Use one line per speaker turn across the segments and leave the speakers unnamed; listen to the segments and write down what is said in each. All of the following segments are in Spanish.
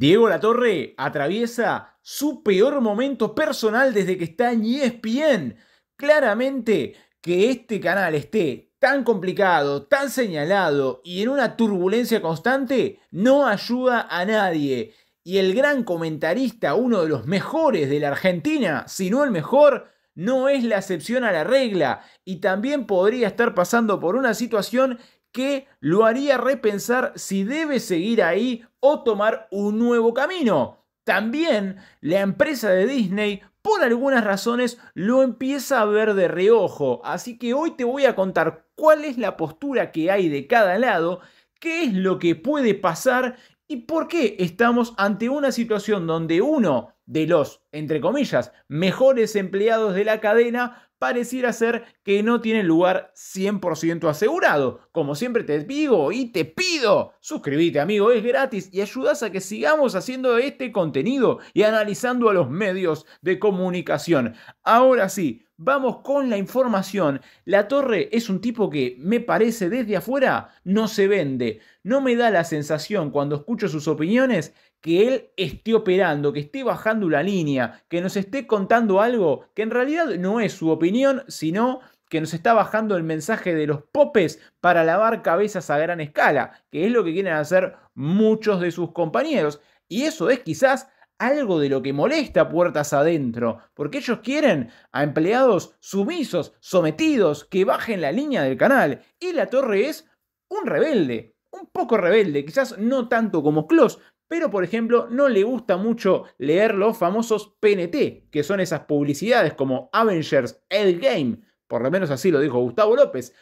Diego Latorre atraviesa su peor momento personal desde que está en ESPN. Claramente que este canal esté tan complicado, tan señalado y en una turbulencia constante no ayuda a nadie. Y el gran comentarista, uno de los mejores de la Argentina, si no el mejor, no es la excepción a la regla y también podría estar pasando por una situación que lo haría repensar si debe seguir ahí o tomar un nuevo camino. También la empresa de Disney por algunas razones lo empieza a ver de reojo, así que hoy te voy a contar cuál es la postura que hay de cada lado, qué es lo que puede pasar y por qué estamos ante una situación donde uno de los, entre comillas, mejores empleados de la cadena pareciera ser que no tiene lugar 100% asegurado. Como siempre te digo y te pido, suscríbete amigo, es gratis y ayudas a que sigamos haciendo este contenido y analizando a los medios de comunicación. Ahora sí, Vamos con la información. La Torre es un tipo que, me parece, desde afuera no se vende. No me da la sensación cuando escucho sus opiniones que él esté operando, que esté bajando la línea, que nos esté contando algo que en realidad no es su opinión, sino que nos está bajando el mensaje de los popes para lavar cabezas a gran escala, que es lo que quieren hacer muchos de sus compañeros. Y eso es quizás algo de lo que molesta puertas adentro, porque ellos quieren a empleados sumisos, sometidos, que bajen la línea del canal. Y la torre es un rebelde, un poco rebelde, quizás no tanto como Klaus, pero por ejemplo no le gusta mucho leer los famosos PNT, que son esas publicidades como Avengers Endgame, por lo menos así lo dijo Gustavo López,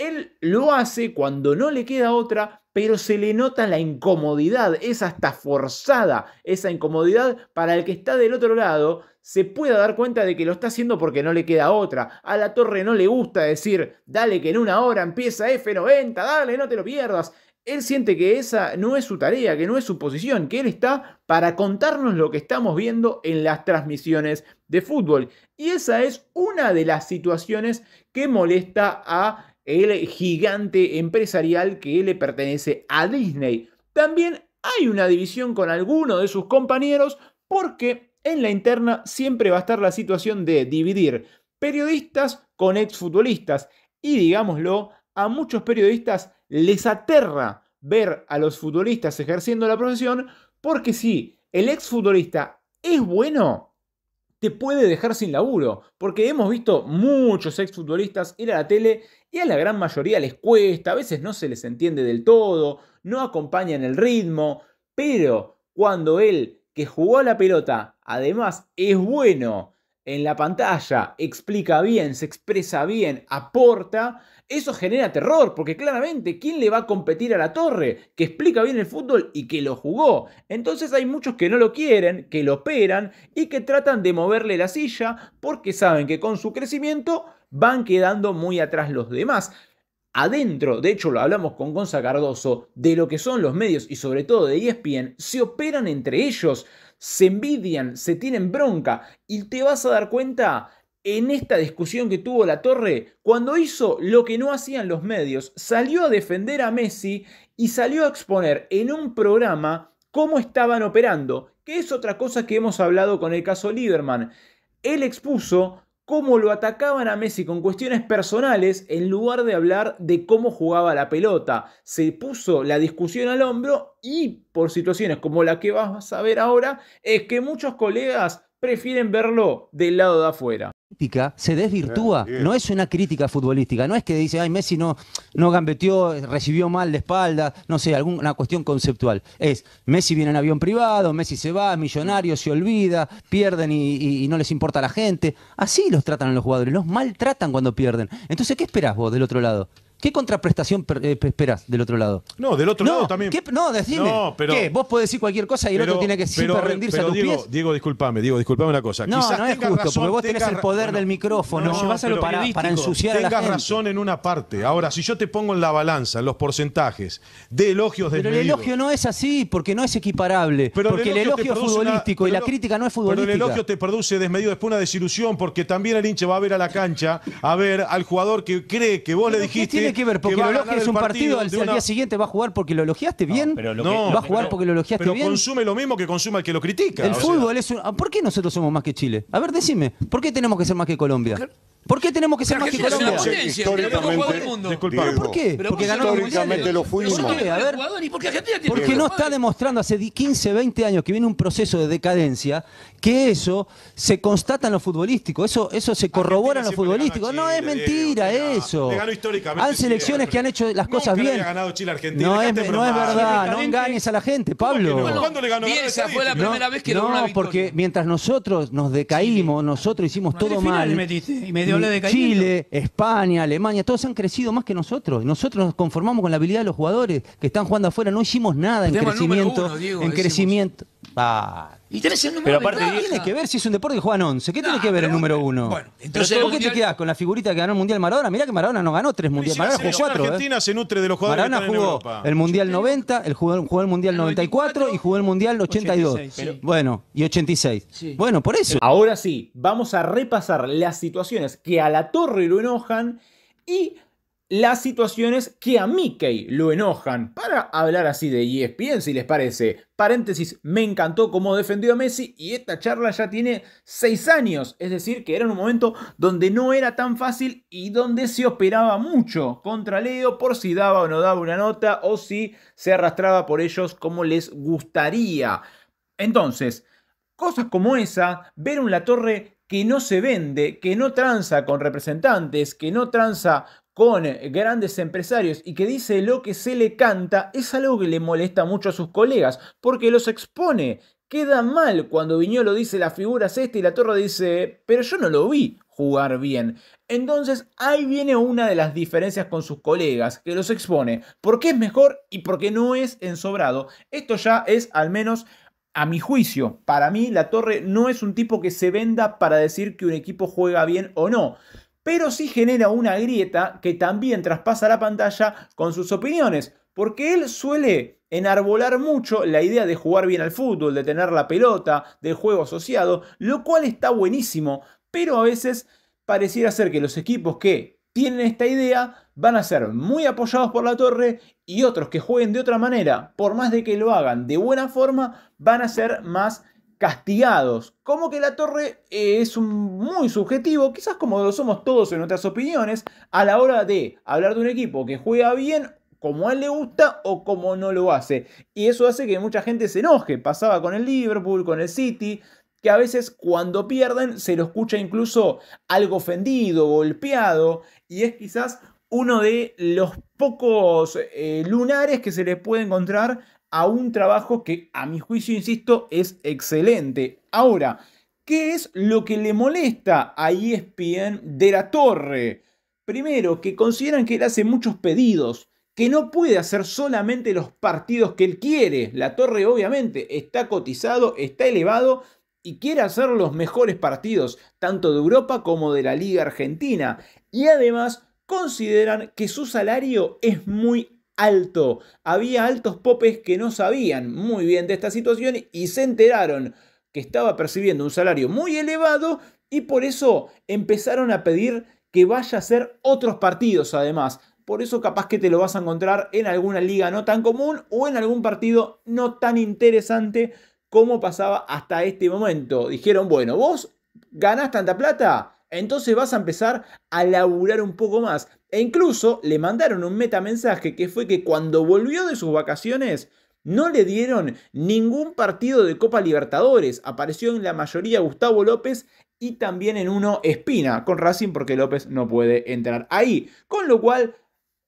él lo hace cuando no le queda otra, pero se le nota la incomodidad, es hasta forzada esa incomodidad para el que está del otro lado, se pueda dar cuenta de que lo está haciendo porque no le queda otra. A la torre no le gusta decir, dale que en una hora empieza F90, dale, no te lo pierdas. Él siente que esa no es su tarea, que no es su posición, que él está para contarnos lo que estamos viendo en las transmisiones de fútbol. Y esa es una de las situaciones que molesta a el gigante empresarial que le pertenece a Disney. También hay una división con alguno de sus compañeros porque en la interna siempre va a estar la situación de dividir periodistas con exfutbolistas. Y digámoslo, a muchos periodistas les aterra ver a los futbolistas ejerciendo la profesión porque si el exfutbolista es bueno, te puede dejar sin laburo, porque hemos visto muchos exfutbolistas ir a la tele y a la gran mayoría les cuesta, a veces no se les entiende del todo, no acompañan el ritmo, pero cuando él que jugó la pelota además es bueno en la pantalla, explica bien, se expresa bien, aporta, eso genera terror, porque claramente, ¿quién le va a competir a la torre que explica bien el fútbol y que lo jugó? Entonces hay muchos que no lo quieren, que lo operan y que tratan de moverle la silla porque saben que con su crecimiento van quedando muy atrás los demás. Adentro, de hecho lo hablamos con Gonza Cardoso, de lo que son los medios y sobre todo de ESPN, se operan entre ellos, se envidian, se tienen bronca y te vas a dar cuenta en esta discusión que tuvo la torre, cuando hizo lo que no hacían los medios, salió a defender a Messi y salió a exponer en un programa cómo estaban operando, que es otra cosa que hemos hablado con el caso Lieberman. Él expuso cómo lo atacaban a Messi con cuestiones personales en lugar de hablar de cómo jugaba la pelota. Se puso la discusión al hombro y por situaciones como la que vas a ver ahora es que muchos colegas prefieren verlo del lado de afuera
crítica se desvirtúa, ah, no es una crítica futbolística, no es que dice, ay, Messi no, no gambeteó, recibió mal de espalda, no sé, alguna cuestión conceptual. Es, Messi viene en avión privado, Messi se va, es millonario, se olvida, pierden y, y no les importa a la gente. Así los tratan a los jugadores, los maltratan cuando pierden. Entonces, ¿qué esperás vos del otro lado? ¿Qué contraprestación eh, esperas del otro lado? No, del otro lado también. no, decime. Vos podés decir cualquier cosa y el otro tiene que siempre rendirse a tus Diego, pies.
Diego, disculpame, Diego, disculpame una cosa. No, no es justo, porque vos tenés el poder del micrófono. para, para ensuciar a la gente. Tengas razón en una parte. Ahora, si yo te pongo en la
balanza los porcentajes de elogios del Pero el elogio no es así, porque no es equiparable. porque el elogio, futbolístico y la crítica no es futbolística. Pero el elogio
te produce desmedido después una desilusión, porque también el hinche va a ver a la cancha, a ver al jugador que cree que vos le dijiste que ver porque que lo un partido, al, día
siguiente va a jugar porque lo elogiaste bien. pero va a jugar porque lo elogiaste bien. Pero consume
lo mismo que consume el que lo critica. El
fútbol es ¿Por qué nosotros somos más que Chile? A ver, decime, ¿por qué tenemos que ser más que Colombia? ¿Por qué tenemos que ser más que Colombia? Históricamente, ¿Por qué? Porque ganó históricamente lo ¿Por qué? porque no está demostrando hace 15, 20 años que viene un proceso de decadencia, que eso se constata en lo futbolístico, eso, eso se corrobora en lo futbolístico. No es mentira eso. Hay selecciones que han hecho las cosas bien. No es, no es verdad, no engañes a la gente, Pablo. ¿Cuándo le ganó? Esa fue la primera vez que no, porque mientras nosotros nos decaímos, nosotros hicimos todo mal. Y me dio Chile, España, Alemania, todos han crecido más que nosotros. Nosotros nos conformamos con la habilidad de los jugadores que están jugando afuera, no hicimos nada en crecimiento. en crecimiento. Y Pero aparte, ¿qué tienes que ver si es un deporte que juegan 11? ¿Qué tiene que ver el número uno? Bueno, entonces, ¿por qué te quedás con la figurita que ganó el Mundial Maradona? Mirá que Maradona no ganó tres mundiales. Maradona jugó cuatro. Argentina
se ¿eh? nutre de los jugadores Maradona jugó el Mundial
90, el jugó, el Mundial 94, y jugó el Mundial 82.
bueno, y 86. Bueno, por eso. Ahora sí, vamos a repasar las situaciones que a la torre lo enojan y las situaciones que a Mickey lo enojan. Para hablar así de ESPN, si les parece. Paréntesis, me encantó cómo defendió a Messi y esta charla ya tiene seis años. Es decir, que era un momento donde no era tan fácil y donde se operaba mucho contra Leo por si daba o no daba una nota o si se arrastraba por ellos como les gustaría. Entonces, cosas como esa, ver un La Torre que no se vende, que no tranza con representantes, que no tranza con grandes empresarios y que dice lo que se le canta es algo que le molesta mucho a sus colegas porque los expone. Queda mal cuando Viñolo dice la figura es esta y la torre dice, pero yo no lo vi jugar bien. Entonces ahí viene una de las diferencias con sus colegas, que los expone. ¿Por qué es mejor y porque no es ensobrado? Esto ya es al menos a mi juicio. Para mí, La Torre no es un tipo que se venda para decir que un equipo juega bien o no pero sí genera una grieta que también traspasa la pantalla con sus opiniones, porque él suele enarbolar mucho la idea de jugar bien al fútbol, de tener la pelota, del juego asociado, lo cual está buenísimo, pero a veces pareciera ser que los equipos que tienen esta idea van a ser muy apoyados por la torre y otros que jueguen de otra manera, por más de que lo hagan de buena forma, van a ser más castigados. Como que la torre es un muy subjetivo, quizás como lo somos todos en otras opiniones, a la hora de hablar de un equipo que juega bien como a él le gusta o como no lo hace. Y eso hace que mucha gente se enoje. Pasaba con el Liverpool, con el City, que a veces cuando pierden se lo escucha incluso algo ofendido, golpeado, y es quizás uno de los pocos eh, lunares que se les puede encontrar a un trabajo que a mi juicio, insisto, es excelente. Ahora, ¿qué es lo que le molesta a ESPN de la Torre? Primero, que consideran que él hace muchos pedidos, que no puede hacer solamente los partidos que él quiere. La Torre obviamente está cotizado, está elevado y quiere hacer los mejores partidos, tanto de Europa como de la Liga Argentina. Y además consideran que su salario es muy alto. Había altos popes que no sabían muy bien de esta situación y se enteraron que estaba percibiendo un salario muy elevado y por eso empezaron a pedir que vaya a hacer otros partidos además. Por eso capaz que te lo vas a encontrar en alguna liga no tan común o en algún partido no tan interesante como pasaba hasta este momento. Dijeron, bueno, vos ganás tanta plata, entonces vas a empezar a laburar un poco más. E incluso le mandaron un metamensaje que fue que cuando volvió de sus vacaciones, no le dieron ningún partido de Copa Libertadores. Apareció en la mayoría Gustavo López y también en uno Espina con Racing porque López no puede entrar ahí. Con lo cual,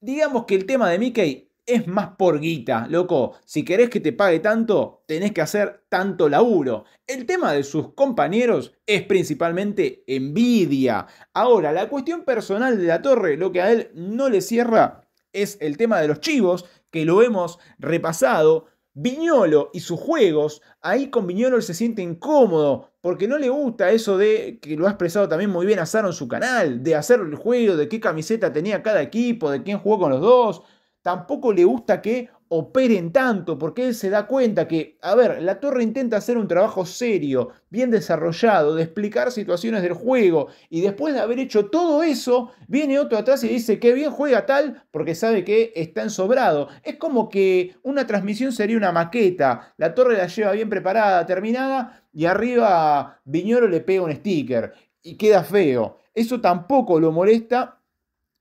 digamos que el tema de Mickey es más por guita, loco. Si querés que te pague tanto, tenés que hacer tanto laburo. El tema de sus compañeros es principalmente envidia. Ahora, la cuestión personal de la torre, lo que a él no le cierra, es el tema de los chivos, que lo hemos repasado. Viñolo y sus juegos, ahí con Viñolo se siente incómodo, porque no le gusta eso de, que lo ha expresado también muy bien Azaro en su canal, de hacer el juego, de qué camiseta tenía cada equipo, de quién jugó con los dos, tampoco le gusta que operen tanto, porque él se da cuenta que, a ver, la torre intenta hacer un trabajo serio, bien desarrollado, de explicar situaciones del juego, y después de haber hecho todo eso, viene otro atrás y dice que bien juega tal, porque sabe que está ensobrado. Es como que una transmisión sería una maqueta, la torre la lleva bien preparada, terminada, y arriba Viñoro le pega un sticker, y queda feo. Eso tampoco lo molesta,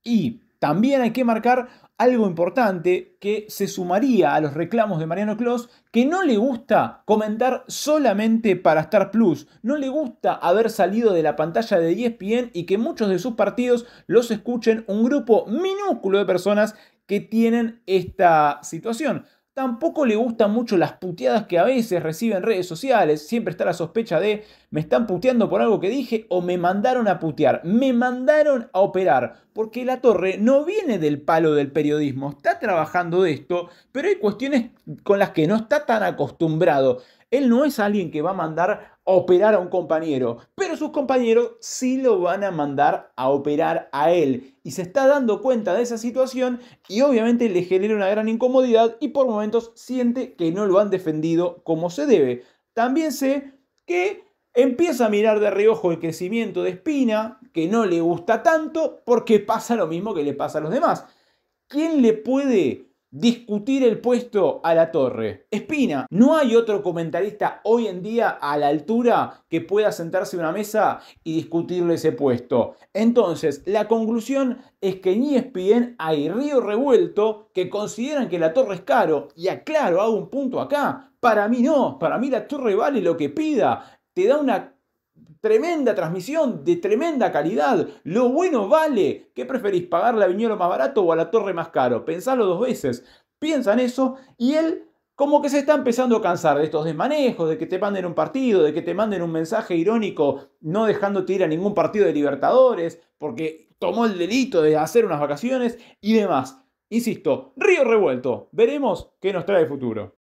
y también hay que marcar algo importante que se sumaría a los reclamos de Mariano Clos, que no le gusta comentar solamente para Star Plus, no le gusta haber salido de la pantalla de ESPN y que muchos de sus partidos los escuchen un grupo minúsculo de personas que tienen esta situación. Tampoco le gustan mucho las puteadas que a veces reciben redes sociales. Siempre está la sospecha de me están puteando por algo que dije o me mandaron a putear. Me mandaron a operar. Porque la torre no viene del palo del periodismo. Está trabajando de esto, pero hay cuestiones con las que no está tan acostumbrado. Él no es alguien que va a mandar a operar a un compañero, pero sus compañeros sí lo van a mandar a operar a él. Y se está dando cuenta de esa situación y obviamente le genera una gran incomodidad y por momentos siente que no lo han defendido como se debe. También sé que empieza a mirar de reojo el crecimiento de Espina, que no le gusta tanto porque pasa lo mismo que le pasa a los demás. ¿Quién le puede discutir el puesto a la torre. Espina, no hay otro comentarista hoy en día a la altura que pueda sentarse a una mesa y discutirle ese puesto. Entonces, la conclusión es que ni ESPN hay río revuelto que consideran que la torre es caro. Y aclaro, hago un punto acá. Para mí no, para mí la torre vale lo que pida. Te da una tremenda transmisión, de tremenda calidad. Lo bueno vale. ¿Qué preferís, pagar a Viñolo más barato o a la torre más caro? Pensalo dos veces. piensa en eso y él como que se está empezando a cansar de estos desmanejos, de que te manden un partido, de que te manden un mensaje irónico no dejándote ir a ningún partido de Libertadores, porque tomó el delito de hacer unas vacaciones y demás. Insisto, río revuelto. Veremos qué nos trae el futuro.